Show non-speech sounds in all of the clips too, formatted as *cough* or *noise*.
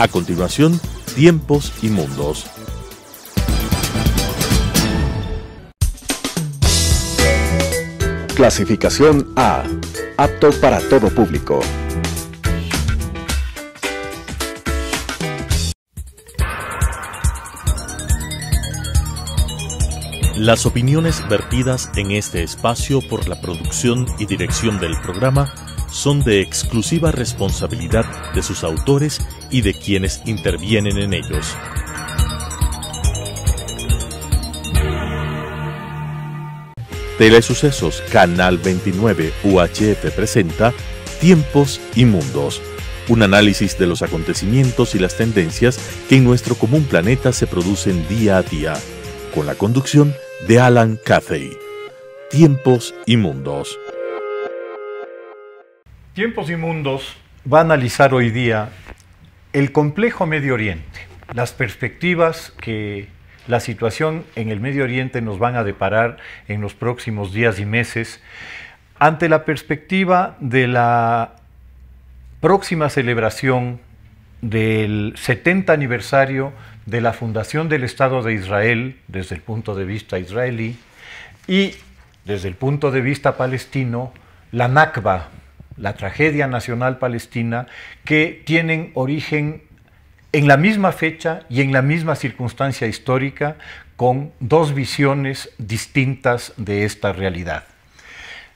A continuación, Tiempos y Mundos. Clasificación A. Apto para todo público. Las opiniones vertidas en este espacio por la producción y dirección del programa son de exclusiva responsabilidad de sus autores y de quienes intervienen en ellos. Tele Sucesos Canal 29 UHF presenta Tiempos y Mundos, un análisis de los acontecimientos y las tendencias que en nuestro común planeta se producen día a día, con la conducción de Alan Caffey. Tiempos y Mundos. Tiempos y Mundos va a analizar hoy día el complejo Medio Oriente, las perspectivas que la situación en el Medio Oriente nos van a deparar en los próximos días y meses, ante la perspectiva de la próxima celebración del 70 aniversario de la fundación del Estado de Israel desde el punto de vista israelí y desde el punto de vista palestino, la Nakba, la tragedia nacional palestina, que tienen origen en la misma fecha y en la misma circunstancia histórica, con dos visiones distintas de esta realidad.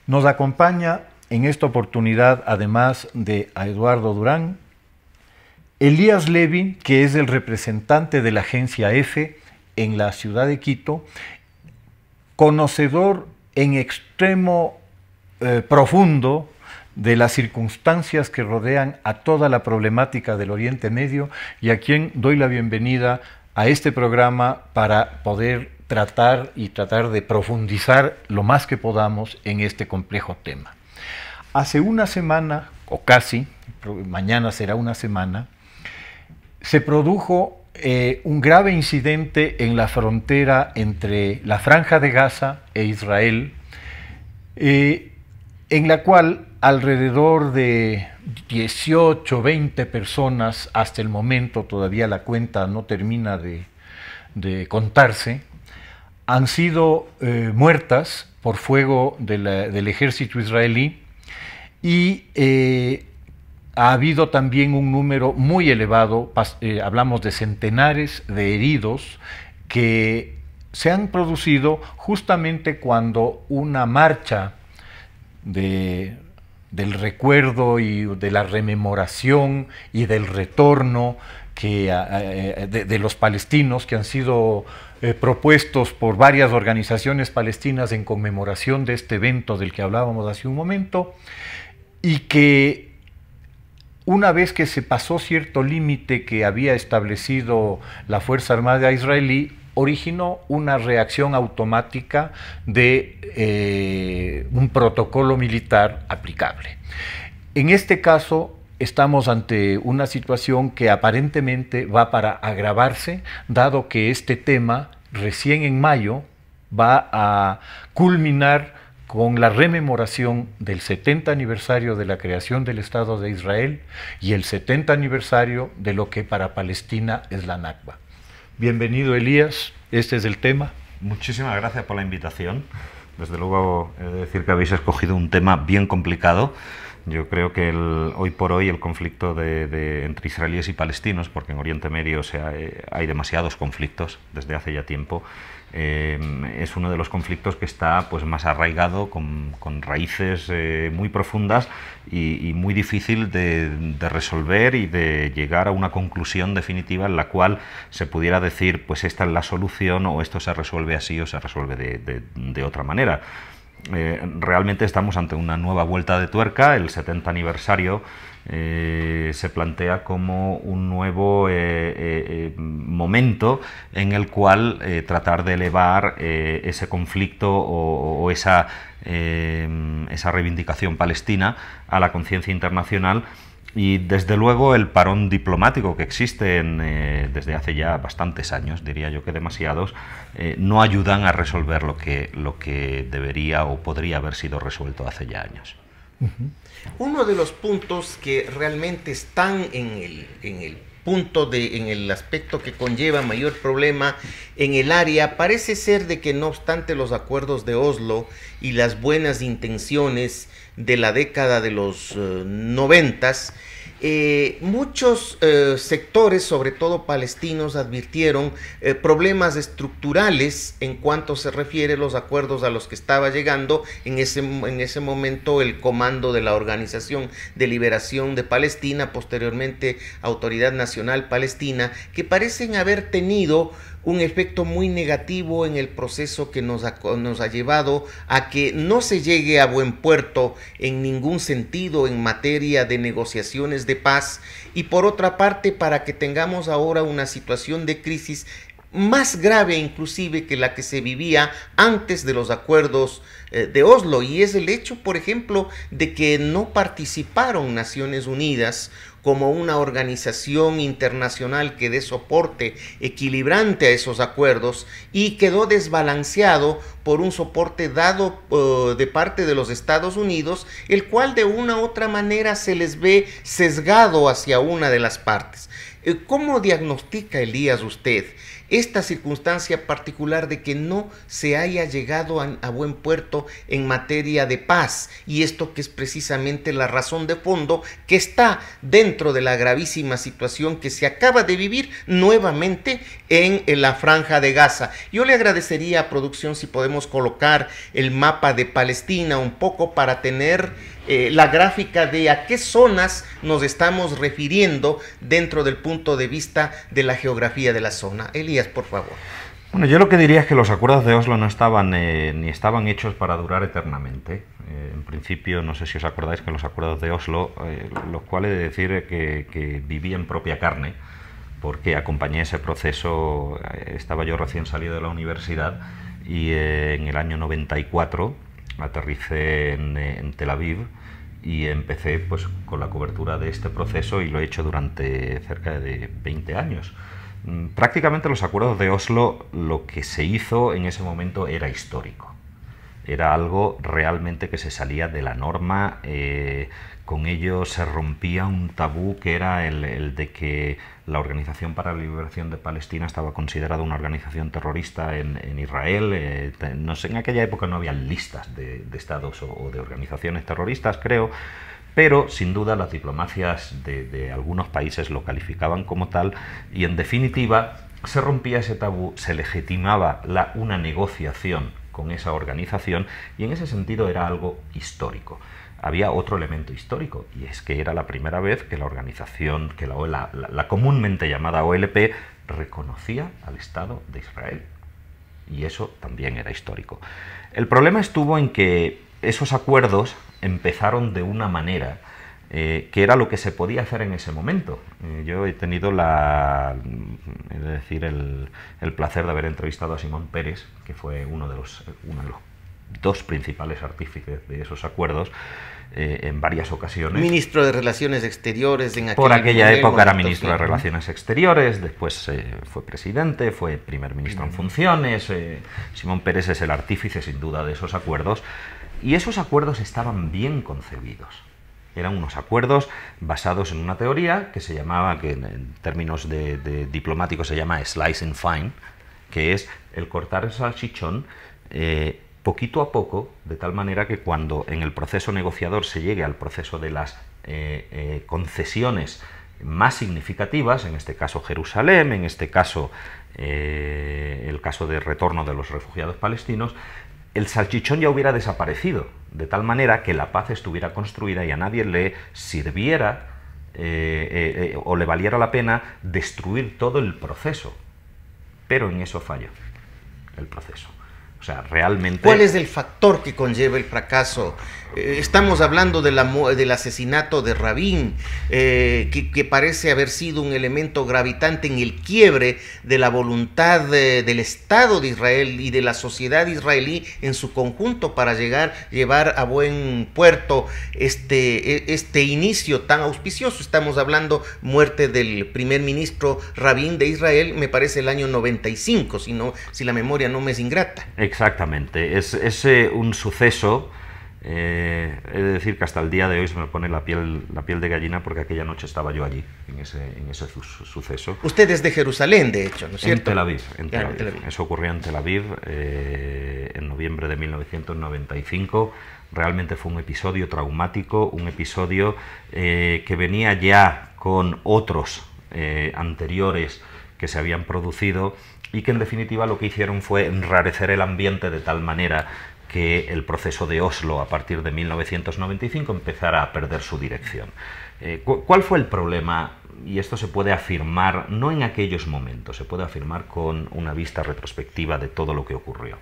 Nos acompaña en esta oportunidad, además de a Eduardo Durán, Elías Levin, que es el representante de la agencia EFE en la ciudad de Quito, conocedor en extremo eh, profundo de las circunstancias que rodean a toda la problemática del Oriente Medio y a quien doy la bienvenida a este programa para poder tratar y tratar de profundizar lo más que podamos en este complejo tema. Hace una semana, o casi, mañana será una semana, se produjo eh, un grave incidente en la frontera entre la Franja de Gaza e Israel, eh, en la cual alrededor de 18, 20 personas, hasta el momento todavía la cuenta no termina de, contarse, han sido eh, muertas por fuego del ejército israelí y eh, ha habido también un número muy elevado, eh, hablamos de centenares de heridos que se han producido justamente cuando una marcha del recuerdo y de la rememoración y del retorno que, eh, de, los palestinos que han sido eh, propuestos por varias organizaciones palestinas en conmemoración de este evento del que hablábamos hace un momento, y que una vez que se pasó cierto límite que había establecido la Fuerza Armada israelí, originó una reacción automática de eh, un protocolo militar aplicable. En este caso, estamos ante una situación que aparentemente va para agravarse, dado que este tema recién en mayo va a culminar con la rememoración del 70 aniversario de la creación del Estado de Israel y el 70 aniversario de lo que para Palestina es la Nakba. Bienvenido, Elías. Este es el tema. Muchísimas gracias por la invitación. Desde luego, he de decir que habéis escogido un tema bien complicado. Yo creo que hoy por hoy el conflicto entre israelíes y palestinos, porque en Oriente Medio eh, hay demasiados conflictos desde hace ya tiempo, eh, es uno de los conflictos que está pues, más arraigado, con, raíces eh, muy profundas y, muy difícil de, resolver y de llegar a una conclusión definitiva en la cual se pudiera decir, pues esta es la solución o esto se resuelve así o se resuelve de, otra manera. Eh, realmente estamos ante una nueva vuelta de tuerca, el 70 aniversario eh, se plantea como un nuevo eh, eh, momento en el cual tratar de elevar ese conflicto o, esa, esa reivindicación palestina a la conciencia internacional y desde luego el parón diplomático que existe desde hace ya bastantes años, diría yo que demasiados, no ayudan a resolver lo que, lo que debería o podría haber sido resuelto hace ya años. Uno de los puntos que realmente están en el, punto de, en el aspecto que conlleva mayor problema en el área, parece ser de que no obstante los acuerdos de Oslo y las buenas intenciones de la década de los eh, noventas, eh, muchos eh, sectores, sobre todo palestinos, advirtieron eh, problemas estructurales en cuanto se refiere a los acuerdos a los que estaba llegando en ese, en ese momento el comando de la Organización de Liberación de Palestina, posteriormente Autoridad Nacional Palestina, que parecen haber tenido un efecto muy negativo en el proceso que nos ha, nos ha llevado a que no se llegue a buen puerto en ningún sentido en materia de negociaciones de paz y por otra parte para que tengamos ahora una situación de crisis más grave inclusive que la que se vivía antes de los acuerdos eh, de Oslo y es el hecho, por ejemplo, de que no participaron Naciones Unidas como una organización internacional que dé soporte equilibrante a esos acuerdos y quedó desbalanceado por un soporte dado eh, de parte de los Estados Unidos, el cual de una u otra manera se les ve sesgado hacia una de las partes. Eh, ¿Cómo diagnostica Elías usted esta circunstancia particular de que no se haya llegado a, buen puerto en materia de paz y esto que es precisamente la razón de fondo que está dentro de la gravísima situación que se acaba de vivir nuevamente en, en la franja de Gaza. Yo le agradecería a producción si podemos colocar el mapa de Palestina un poco para tener eh, la gráfica de a qué zonas nos estamos refiriendo dentro del punto de vista de la geografía de la zona. Elías, por favor. Bueno, yo lo que diría es que los acuerdos de Oslo no estaban eh, ni estaban hechos para durar eternamente. Eh, en principio, no sé si os acordáis que los acuerdos de Oslo, los cuales de decir que, que en propia carne, porque acompañé ese proceso, estaba yo recién salido de la universidad y en el año 94 aterricé en, Tel Aviv y empecé pues, con la cobertura de este proceso y lo he hecho durante cerca de 20 años. Mm, prácticamente los acuerdos de Oslo, lo que se hizo en ese momento era histórico. Era algo realmente que se salía de la norma. Eh, con ello se rompía un tabú que era el, de que la Organización para la Liberación de Palestina estaba considerada una organización terrorista en, Israel. Eh, no sé, en aquella época no había listas de, estados o, de organizaciones terroristas, creo pero sin duda las diplomacias de, algunos países lo calificaban como tal y en definitiva se rompía ese tabú, se legitimaba una negociación con esa organización y en ese sentido era algo histórico. Había otro elemento histórico y es que era la primera vez que la organización, que la, la comúnmente llamada OLP, reconocía al Estado de Israel. Y eso también era histórico. El problema estuvo en que esos acuerdos empezaron de una manera eh, que era lo que se podía hacer en ese momento. Eh, yo he tenido la, es decir, el, placer de haber entrevistado a Simón Pérez, que fue uno de los, uno de los dos principales artífices de esos acuerdos, eh, en varias ocasiones. Ministro de Relaciones Exteriores en aquel Por aquella época era ministro de Relaciones Exteriores, después fue presidente, fue primer ministro en funciones. Simón Pérez es el artífice, sin duda, de esos acuerdos. Y esos acuerdos estaban bien concebidos. Eran unos acuerdos basados en una teoría que se llamaba, que en términos de, diplomáticos se llama slice and fine, que es el cortar el salchichón eh, poquito a poco, de tal manera que cuando en el proceso negociador se llegue al proceso de las eh, eh, concesiones más significativas, en este caso Jerusalén, en este caso el caso de retorno de los refugiados palestinos, el salchichón ya hubiera desaparecido, de tal manera que la paz estuviera construida y a nadie le sirviera eh, eh, eh, o le valiera la pena destruir todo el proceso. Pero en eso falla el proceso. O sea, realmente... ¿Cuál es el factor que conlleva el fracaso eh, estamos hablando del asesinato de Rabín, eh, que, parece haber sido un elemento gravitante en el quiebre de la voluntad eh, del Estado de Israel y de la sociedad israelí en su conjunto para llegar, llevar a buen puerto este, e, este inicio tan auspicioso. Estamos hablando muerte del primer ministro Rabín de Israel, me parece el año 95, si, no, si la memoria no me es ingrata. Exactamente, es, un suceso eh, he de decir que hasta el día de hoy se me pone la piel, la piel de gallina porque aquella noche estaba yo allí, en ese, en ese suceso. Usted es de Jerusalén, de hecho, ¿no es cierto? En Tel Aviv, Eso ocurrió en Tel Aviv eh, en noviembre de 1995. Realmente fue un episodio traumático, un episodio eh, que venía ya con otros eh, anteriores que se habían producido y que en definitiva lo que hicieron fue enrarecer el ambiente de tal manera que el proceso de Oslo a partir de 1995 empezara a perder su dirección. Eh, ¿Cuál fue el problema? Y esto se puede afirmar, no en aquellos momentos, se puede afirmar con una vista retrospectiva de todo lo que ocurrió.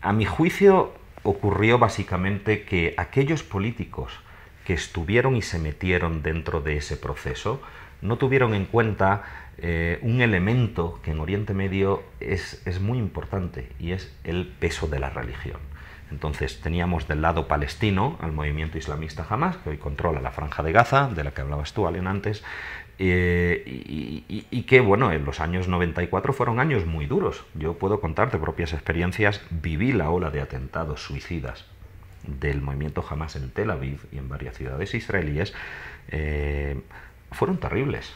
A mi juicio ocurrió básicamente que aquellos políticos que estuvieron y se metieron dentro de ese proceso no tuvieron en cuenta eh, un elemento que en Oriente Medio es muy importante y es el peso de la religión. Entonces teníamos del lado palestino al movimiento islamista Hamas, que hoy controla la franja de Gaza, de la que hablabas tú, Alien, antes, eh, y, que, bueno, en los años 94 fueron años muy duros. Yo puedo contarte propias experiencias, viví la ola de atentados suicidas del movimiento Hamas en Tel Aviv y en varias ciudades israelíes, eh, fueron terribles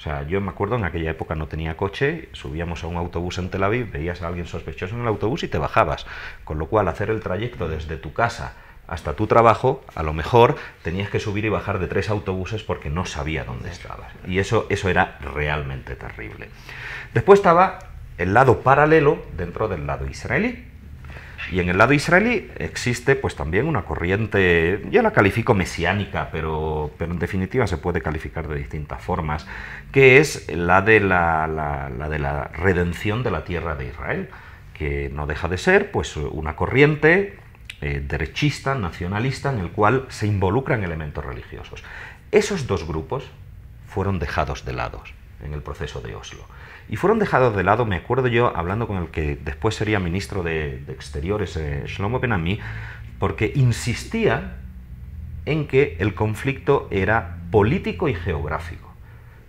o sea, yo me acuerdo en aquella época no tenía coche, subíamos a un autobús en Tel Aviv, veías a alguien sospechoso en el autobús y te bajabas. Con lo cual, hacer el trayecto desde tu casa hasta tu trabajo, a lo mejor tenías que subir y bajar de tres autobuses porque no sabía dónde estabas. Y eso, eso era realmente terrible. Después estaba el lado paralelo dentro del lado israelí, y en el lado israelí existe pues también una corriente, yo la califico mesiánica, pero, en definitiva se puede calificar de distintas formas, que es la de la, de la redención de la tierra de Israel, que no deja de ser pues una corriente eh, derechista, nacionalista, en el cual se involucran elementos religiosos. Esos dos grupos fueron dejados de lados en el proceso de Oslo. Y fueron dejados de lado, me acuerdo yo hablando con el que después sería ministro de, Exteriores, eh, Shlomo Benami, porque insistía en que el conflicto era político y geográfico.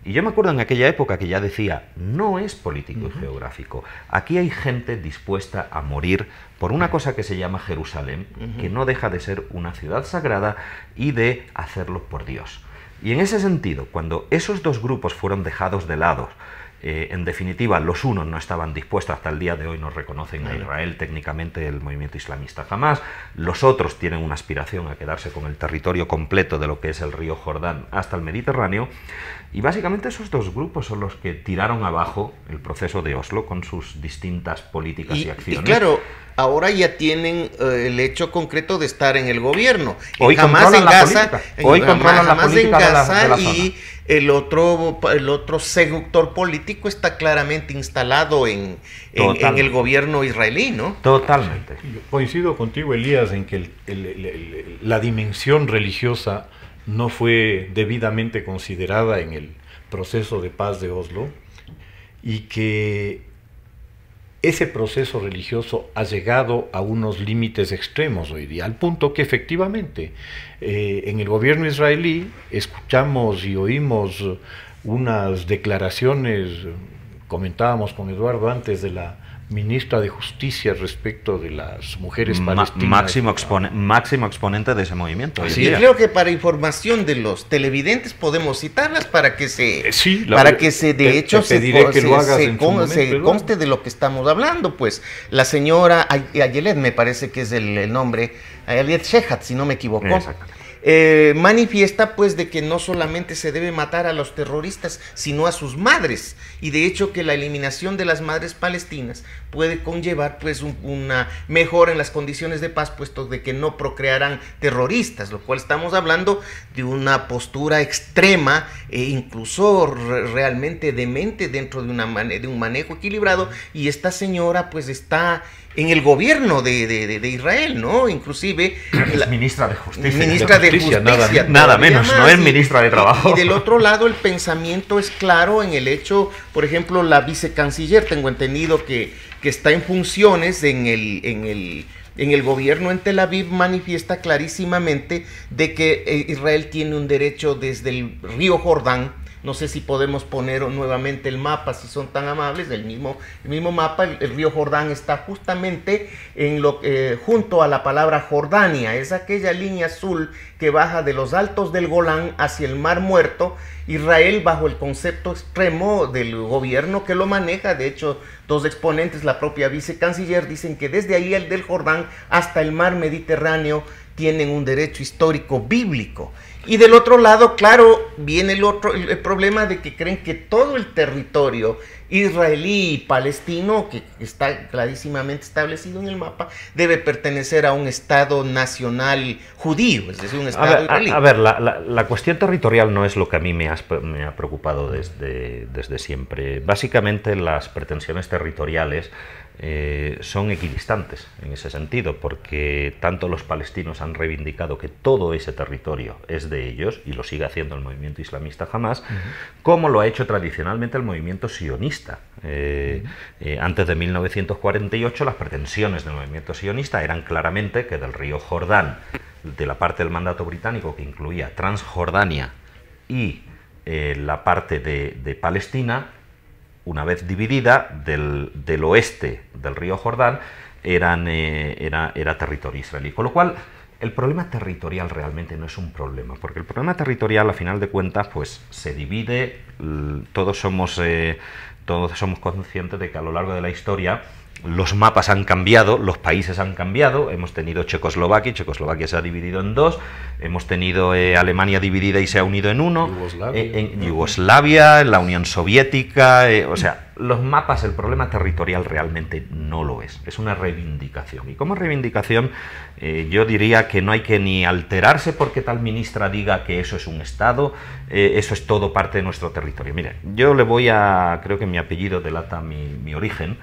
Y yo me acuerdo en aquella época que ya decía, no es político y geográfico. Aquí hay gente dispuesta a morir por una cosa que se llama Jerusalén, que no deja de ser una ciudad sagrada y de hacerlo por Dios. Y en ese sentido, cuando esos dos grupos fueron dejados de lado, eh, en definitiva, los unos no estaban dispuestos, hasta el día de hoy no reconocen a Israel técnicamente el movimiento islamista jamás, los otros tienen una aspiración a quedarse con el territorio completo de lo que es el río Jordán hasta el Mediterráneo, y básicamente esos dos grupos son los que tiraron abajo el proceso de Oslo con sus distintas políticas y, acciones. Y claro, ahora ya tienen eh, el hecho concreto de estar en el gobierno. Hoy jamás en Gaza, hoy la y el otro, el otro seductor político está claramente instalado en, el gobierno israelí, ¿no? Totalmente. coincido contigo, Elías, en que la dimensión religiosa no fue debidamente considerada en el proceso de paz de Oslo y que ese proceso religioso ha llegado a unos límites extremos hoy día, al punto que efectivamente eh, en el gobierno israelí escuchamos y oímos unas declaraciones, comentábamos con Eduardo antes de la ministra de Justicia respecto de las mujeres palestinas. Máximo, máximo exponente de ese movimiento. Sí, yo creo que para información de los televidentes podemos citarlas para que se, eh, para que se de hecho se, conste de lo que estamos hablando. Pues la señora Ayelet, me parece que es el, nombre, Ayelet Shehat, si no me equivoco. Eh, manifiesta pues de que no solamente se debe matar a los terroristas, sino a sus madres. Y de hecho que la eliminación de las madres palestinas puede conllevar pues una mejora en las condiciones de paz, puesto de que no procrearán terroristas, lo cual estamos hablando de una postura extrema e incluso realmente demente dentro de, una de un manejo equilibrado. Y esta señora pues está en el gobierno de, Israel, ¿no? Inclusive... La, ministra de Justicia. Ministra de Justicia, nada, menos, no es ministra de Trabajo. Y, del otro lado el pensamiento es claro en el hecho, por ejemplo, la vicecanciller, tengo entendido que, que está en funciones en el... En el en el gobierno en Tel Aviv manifiesta clarísimamente de que eh, Israel tiene un derecho desde el río Jordán no sé si podemos poner nuevamente el mapa, si son tan amables, el mismo, el mismo mapa, el, río Jordán está justamente en lo, eh, junto a la palabra Jordania, es aquella línea azul que baja de los altos del Golán hacia el Mar Muerto, Israel bajo el concepto extremo del gobierno que lo maneja, de hecho dos exponentes, la propia vicecanciller, dicen que desde ahí el del Jordán hasta el mar Mediterráneo tienen un derecho histórico bíblico. Y del otro lado, claro, viene el otro el, problema de que creen que todo el territorio israelí y palestino, que está clarísimamente establecido en el mapa, debe pertenecer a un Estado nacional judío, es decir, un Estado a ver, israelí. A, ver la, cuestión territorial no es lo que a mí me, me ha preocupado desde, desde siempre. Básicamente las pretensiones territoriales eh, son equidistantes en ese sentido, porque tanto los palestinos han reivindicado que todo ese territorio es de ellos, y lo sigue haciendo el movimiento islamista jamás, como lo ha hecho tradicionalmente el movimiento sionista. Eh, eh, antes de 1948 las pretensiones del movimiento sionista eran claramente que del río Jordán, de la parte del mandato británico que incluía Transjordania y la parte de Palestina, una vez dividida del, oeste del río Jordán, eran, eh, era, era territorio israelí. Con lo cual, el problema territorial realmente no es un problema, porque el problema territorial, a final de cuentas, pues se divide, todos somos, eh, todos somos conscientes de que a lo largo de la historia, los mapas han cambiado, los países han cambiado, hemos tenido Checoslovaquia, Checoslovaquia se ha dividido en dos, hemos tenido eh, Alemania dividida y se ha unido en uno, Yugoslavia, eh, en la Unión Soviética, eh, o sea, los mapas, el problema territorial realmente no lo es, es una reivindicación. Y como reivindicación yo diría que no hay que ni alterarse porque tal ministra diga que eso es un Estado, eso es todo parte de nuestro territorio. Mire, yo le voy a, creo que mi apellido delata mi, mi origen,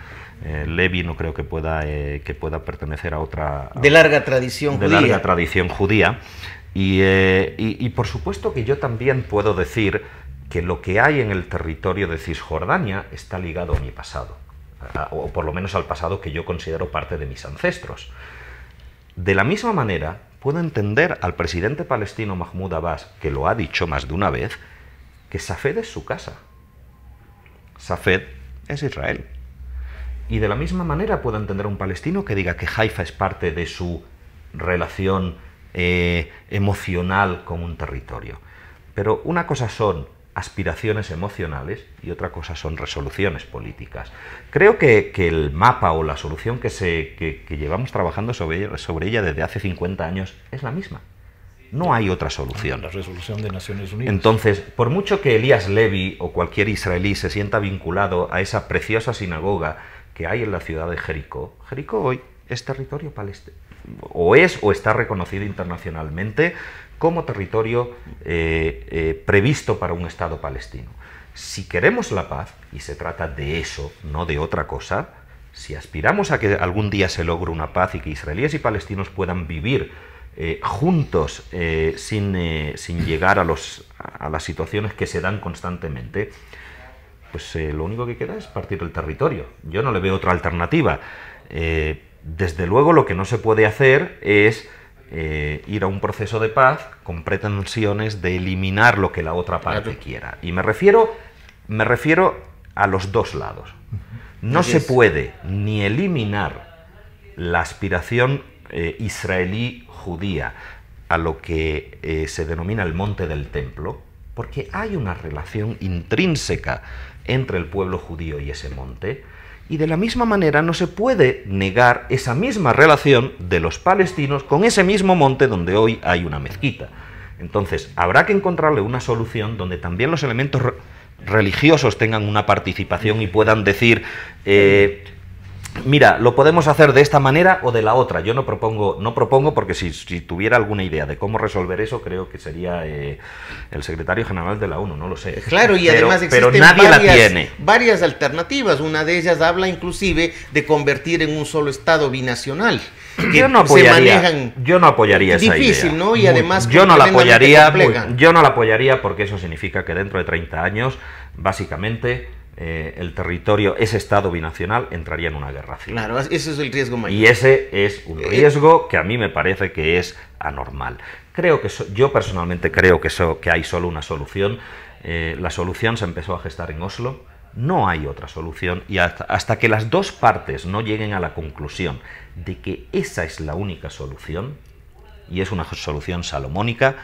eh, Levi no creo que pueda, eh, que pueda pertenecer a otra... De larga tradición de judía. larga tradición judía. Eh, y, por supuesto que yo también puedo decir que lo que hay en el territorio de Cisjordania está ligado a mi pasado, o por lo menos al pasado que yo considero parte de mis ancestros. De la misma manera, puedo entender al presidente palestino Mahmoud Abbas, que lo ha dicho más de una vez, que Safed es su casa. Safed es Israel. Y de la misma manera puedo entender a un palestino que diga que Haifa es parte de su relación eh, emocional con un territorio. Pero una cosa son aspiraciones emocionales y otra cosa son resoluciones políticas. Creo que, que el mapa o la solución que, se, que, llevamos trabajando sobre, sobre, ella desde hace 50 años es la misma. No hay otra solución. La resolución de Naciones Unidas. Entonces, por mucho que Elías Levy o cualquier israelí se sienta vinculado a esa preciosa sinagoga, que hay en la ciudad de Jericó. Jericó hoy es territorio palestino, o es o está reconocido internacionalmente como territorio eh, eh, previsto para un Estado palestino. Si queremos la paz, y se trata de eso, no de otra cosa, si aspiramos a que algún día se logre una paz y que israelíes y palestinos puedan vivir eh, juntos sin, sin, llegar a, los, a las situaciones que se dan constantemente, pues eh, lo único que queda es partir el territorio. Yo no le veo otra alternativa. Eh, desde luego lo que no se puede hacer es eh, ir a un proceso de paz con pretensiones de eliminar lo que la otra parte quiera. Y me refiero, me refiero a los dos lados. No se puede ni eliminar la aspiración israelí judía a lo que se denomina el monte del templo, porque hay una relación intrínseca entre el pueblo judío y ese monte. Y de la misma manera no se puede negar esa misma relación de los palestinos con ese mismo monte donde hoy hay una mezquita. Entonces, habrá que encontrarle una solución donde también los elementos religiosos tengan una participación y puedan decir, eh, mira, lo podemos hacer de esta manera o de la otra. Yo no propongo, no propongo porque si, tuviera alguna idea de cómo resolver eso, creo que sería eh, el secretario general de la ONU, no lo sé. Claro, y además existen varias, alternativas. Una de ellas habla inclusive de convertir en un solo Estado binacional. yo no apoyaría, yo no apoyaría esa difícil, ¿no? Y además yo no la apoyaría, yo no la apoyaría porque eso significa que dentro de 30 años, básicamente, eh, el territorio, ese Estado binacional entraría en una guerra civil. Claro, ese es el riesgo mayor. Y ese es un eh, riesgo que a mí me parece que es anormal. Creo que yo personalmente creo que, hay solo una solución. Eh, la solución se empezó a gestar en Oslo. No hay otra solución y hasta que las dos partes no lleguen a la conclusión de que esa es la única solución, y es una solución salomónica,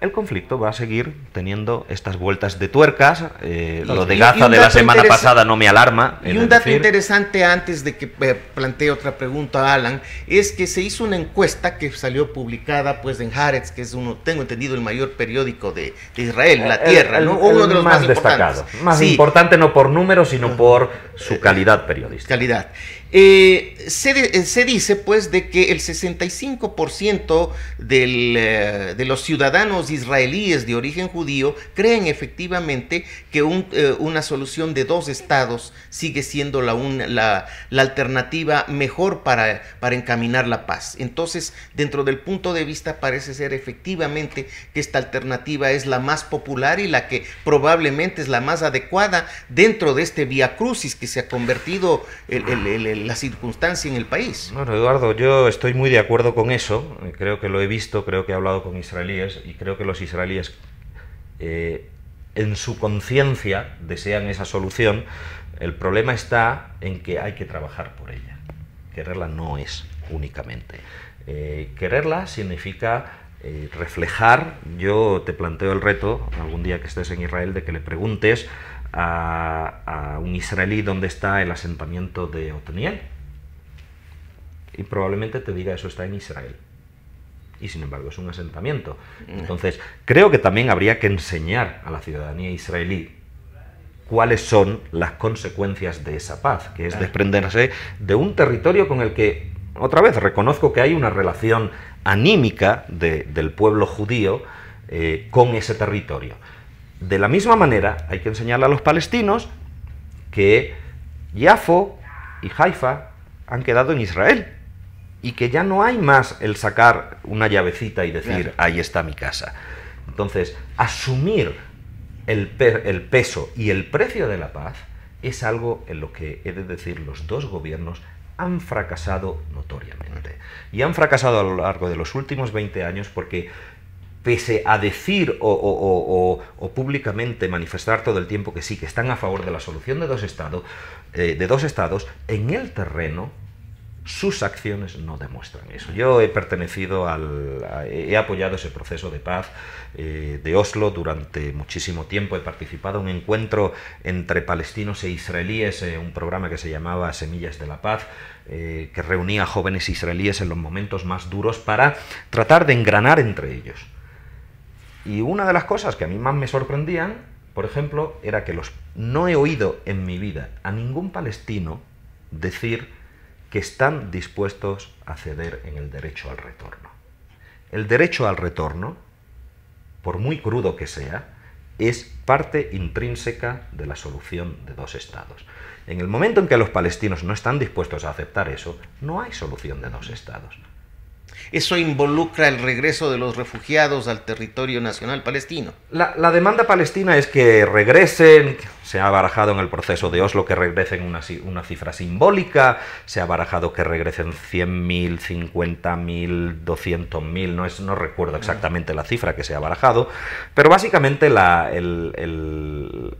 el conflicto va a seguir teniendo estas vueltas de tuercas. Eh, lo de Gaza de la semana pasada no me alarma. Y un dato interesante antes de que eh, plantee otra pregunta a Alan, es que se hizo una encuesta que salió publicada pues en Haaretz, que es uno, tengo entendido, el mayor periódico de, Israel, la Tierra, uno de los más, destacados. destacado, Más importante no por números, sino por su calidad periodística. Calidad. Eh, eh, se, dice pues de que el 65% eh, de los ciudadanos israelíes de origen judío creen efectivamente que una solución de dos estados sigue siendo la, alternativa mejor para, encaminar la paz. Entonces, dentro del punto de vista parece ser efectivamente que esta alternativa es la más popular y la que probablemente es la más adecuada dentro de este vía crucis que se ha convertido el la circunstancia en el país. Bueno, Eduardo, yo estoy muy de acuerdo con eso. Eh, creo que lo he visto, creo que he hablado con israelíes y creo que los israelíes eh, en su conciencia desean esa solución. El problema está en que hay que trabajar por ella. Quererla no es únicamente. Eh, quererla significa reflejar, yo te planteo el reto algún día que estés en Israel de que le preguntes a, un israelí donde está el asentamiento de Otoniel. Y probablemente te diga eso está en Israel. Y sin embargo es un asentamiento. Mm. Entonces, creo que también habría que enseñar a la ciudadanía israelí cuáles son las consecuencias de esa paz, que es desprenderse de un territorio con el que, otra vez, reconozco que hay una relación anímica del pueblo judío eh, con ese territorio. De la misma manera, hay que enseñarle a los palestinos que Yafo y Haifa han quedado en Israel y que ya no hay más el sacar una llavecita y decir, ahí está mi casa. Entonces, asumir el, el peso y el precio de la paz es algo en lo que, he de decir, los dos gobiernos han fracasado notoriamente. Y han fracasado a lo largo de los últimos 20 años porque pese a decir o, públicamente manifestar todo el tiempo que sí, que están a favor de la solución de dos, estados, eh, de dos estados, en el terreno sus acciones no demuestran eso. Yo he pertenecido al... he apoyado ese proceso de paz eh, de Oslo durante muchísimo tiempo, he participado en un encuentro entre palestinos e israelíes, eh, un programa que se llamaba Semillas de la Paz, que reunía jóvenes israelíes en los momentos más duros para tratar de engranar entre ellos y una de las cosas que a mí más me sorprendían, por ejemplo, era que los no he oído en mi vida a ningún palestino decir que están dispuestos a ceder en el derecho al retorno. El derecho al retorno, por muy crudo que sea, es parte intrínseca de la solución de dos estados. En el momento en que los palestinos no están dispuestos a aceptar eso, no hay solución de dos estados. Eso involucra el regreso de los refugiados al territorio nacional palestino. La, demanda palestina es que regresen, se ha barajado en el proceso de Oslo que regresen una, cifra simbólica, se ha barajado que regresen 100.000, 50.000, 200.000, no, no recuerdo exactamente la cifra que se ha barajado, pero básicamente la, el,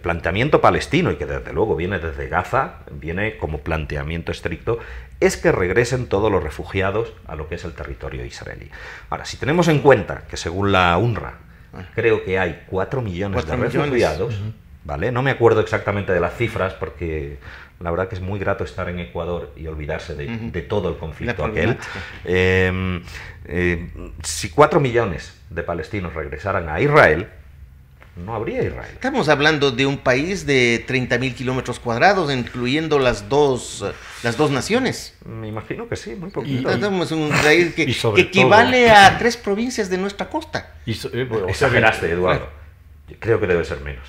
planteamiento palestino, y que desde luego viene desde Gaza, viene como planteamiento estricto, es que regresen todos los refugiados a lo que es el territorio israelí. Ahora, si tenemos en cuenta que según la UNRWA, creo que hay 4 millones de refugiados, no me acuerdo exactamente de las cifras porque la verdad que es muy grato estar en Ecuador y olvidarse de, todo el conflicto aquel. Em, eh, si cuatro millones de palestinos regresaran a Israel, no habría Israel. Estamos hablando de un país de 30.000 kilómetros cuadrados, incluyendo las dos, las dos naciones. Me imagino que sí, muy poquito. Estamos un país que, equivale a tres provincias de nuestra costa. Y eh, Eduardo creo que debe ser menos.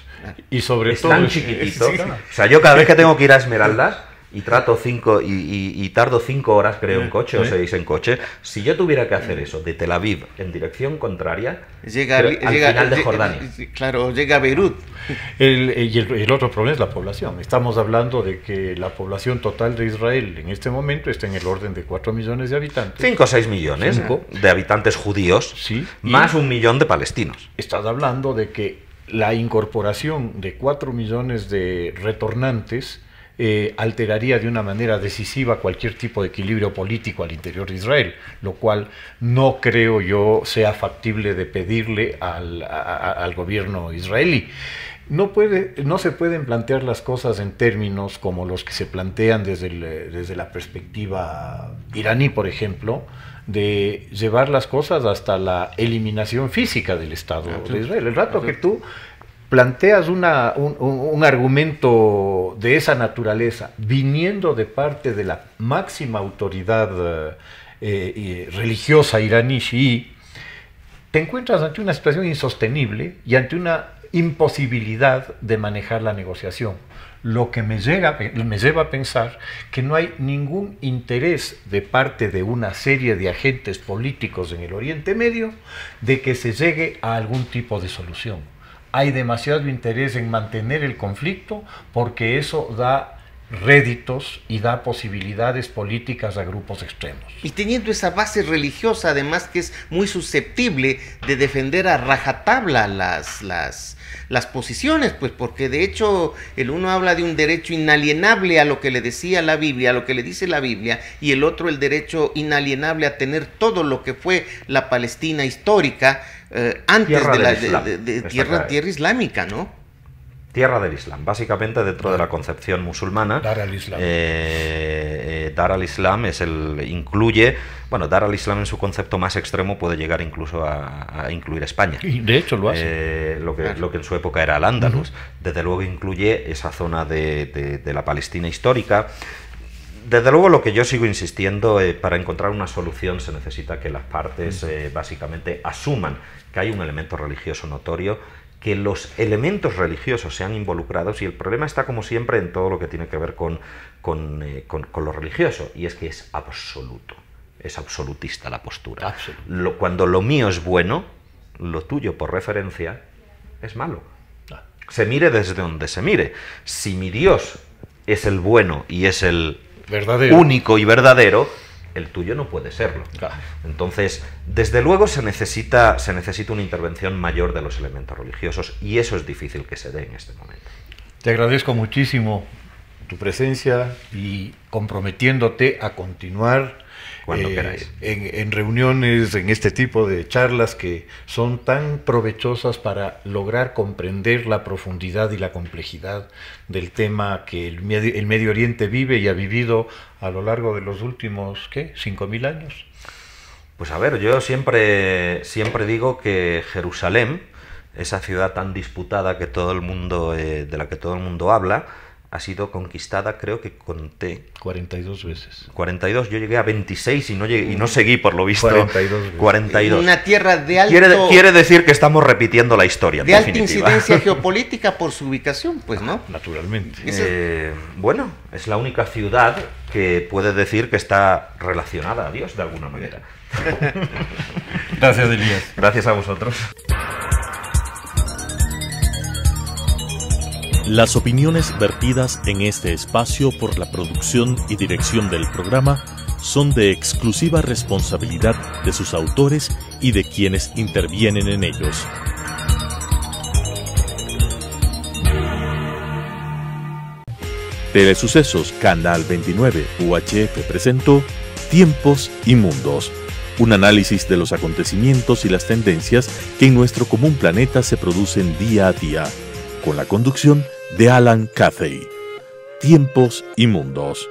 Y sobre es todo. tan chiquitito. *laughs* O sea, yo cada vez que tengo que ir a Esmeraldas y trato cinco y, tardo cinco horas, creo, en coche o seis en coche. Si yo tuviera que hacer eso de Tel Aviv en dirección contraria, llega, al final de Jordania. Eh, claro, llega a Beirut. Eh, y el, otro problema es la población. Estamos hablando de que la población total de Israel en este momento está en el orden de cuatro millones de habitantes. Cinco o seis millones de habitantes judíos, más un millón de palestinos. Estás hablando de que la incorporación de cuatro millones de retornantes eh, alteraría de una manera decisiva cualquier tipo de equilibrio político al interior de Israel, lo cual no creo yo sea factible de pedirle al, al gobierno israelí. No, puede, no se pueden plantear las cosas en términos como los que se plantean desde eh, la perspectiva iraní, por ejemplo, de llevar las cosas hasta la eliminación física del Estado de Israel. El rato que tú planteas un, argumento de esa naturaleza viniendo de parte de la máxima autoridad eh, eh, religiosa iraní te encuentras ante una situación insostenible y ante una imposibilidad de manejar la negociación. Lo que me, lleva a pensar que no hay ningún interés de parte de una serie de agentes políticos en el Oriente Medio de que se llegue a algún tipo de solución. Hay demasiado interés en mantener el conflicto porque eso da réditos y da posibilidades políticas a grupos extremos. Y teniendo esa base religiosa, además, que es muy susceptible de defender a rajatabla las, las, las posiciones, pues porque de hecho el uno habla de un derecho inalienable a lo que le decía la Biblia, a lo que le dice la Biblia, y el otro el derecho inalienable a tener todo lo que fue la Palestina histórica eh, antes de la tierra, tierra islámica, ¿no? tierra del Islam, básicamente dentro de la concepción musulmana. Dar al Islam. Eh, eh, dar al Islam es el incluye, bueno, dar al Islam en su concepto más extremo puede llegar incluso a, incluir España. de hecho lo hace. Eh, lo, que, en su época era el Andalus. Desde luego incluye esa zona de, la Palestina histórica, desde luego lo que yo sigo insistiendo, para encontrar una solución se necesita que las partes básicamente asuman que hay un elemento religioso notorio que los elementos religiosos sean involucrados y el problema está como siempre en todo lo que tiene que ver con, eh, lo religioso y es que es absoluto, es absolutista la postura. cuando lo mío es bueno, lo tuyo por referencia es malo. Ah. Se mire desde donde se mire. Si mi Dios es el bueno y es el único y verdadero, el tuyo no puede serlo. Entonces, desde luego se necesita, se necesita una intervención mayor de los elementos religiosos y eso es difícil que se dé en este momento. Te agradezco muchísimo tu presencia y comprometiéndote a continuar cuando eh, queráis. En, reuniones, en este tipo de charlas que son tan provechosas para lograr comprender la profundidad y la complejidad del tema que el, Medio Oriente vive y ha vivido a lo largo de los últimos, ¿qué? ¿5.000 años? Pues a ver, yo siempre, siempre digo que Jerusalén, esa ciudad tan disputada que todo el mundo, eh, de la que todo el mundo habla, ha sido conquistada, creo que conté. 42 veces. 42, yo llegué a 26 y no, y no seguí, por lo visto. 42. 42. Una tierra de alto... Quiere, quiere, decir que estamos repitiendo la historia, De alta incidencia *laughs* geopolítica por su ubicación, pues, ¿no? Ah, naturalmente. Eh, bueno, es la única ciudad que puede decir que está relacionada a Dios de alguna manera. *laughs* Gracias, Elías. Gracias a vosotros. Las opiniones vertidas en este espacio por la producción y dirección del programa son de exclusiva responsabilidad de sus autores y de quienes intervienen en ellos. Telesucesos Canal 29 UHF presentó Tiempos y Mundos, un análisis de los acontecimientos y las tendencias que en nuestro común planeta se producen día a día con la conducción de Alan Cathay. Tiempos y Mundos.